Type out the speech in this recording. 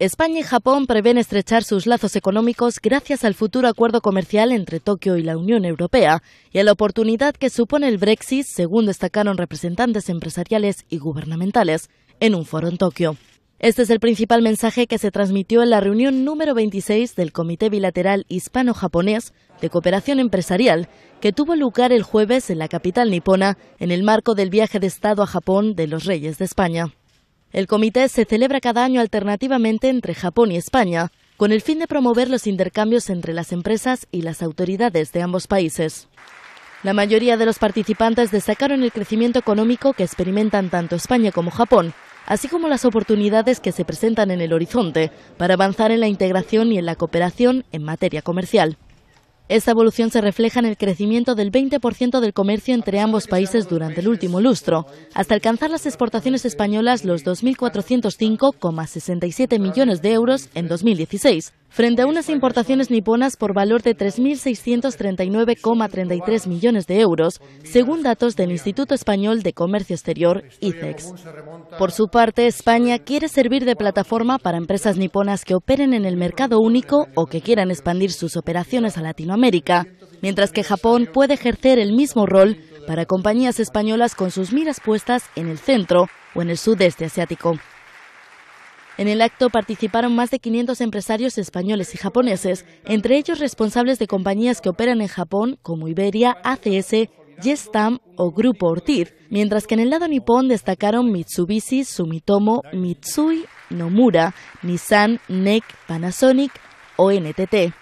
España y Japón prevén estrechar sus lazos económicos gracias al futuro acuerdo comercial entre Tokio y la Unión Europea y a la oportunidad que supone el Brexit, según destacaron representantes empresariales y gubernamentales en un foro en Tokio. Este es el principal mensaje que se transmitió en la reunión número 26 del Comité Bilateral Hispano-Japonés de Cooperación Empresarial, que tuvo lugar el jueves en la capital nipona en el marco del viaje de Estado a Japón de los Reyes de España. El comité se celebra cada año alternativamente entre Japón y España, con el fin de promover los intercambios entre las empresas y las autoridades de ambos países. La mayoría de los participantes destacaron el crecimiento económico que experimentan tanto España como Japón, así como las oportunidades que se presentan en el horizonte para avanzar en la integración y en la cooperación en materia comercial. Esta evolución se refleja en el crecimiento del 20% del comercio entre ambos países durante el último lustro, hasta alcanzar las exportaciones españolas los 2.405,67 millones de euros en 2016, frente a unas importaciones niponas por valor de 3.639,33 millones de euros, según datos del Instituto Español de Comercio Exterior, ICEX. Por su parte, España quiere servir de plataforma para empresas niponas que operen en el mercado único o que quieran expandir sus operaciones a Latinoamérica, mientras que Japón puede ejercer el mismo rol para compañías españolas con sus miras puestas en el centro o en el sudeste asiático. En el acto participaron más de 500 empresarios españoles y japoneses, entre ellos responsables de compañías que operan en Japón como Iberia, ACS, Yestam o Grupo Ortiz, mientras que en el lado nipón destacaron Mitsubishi, Sumitomo, Mitsui, Nomura, Nissan, NEC, Panasonic o NTT.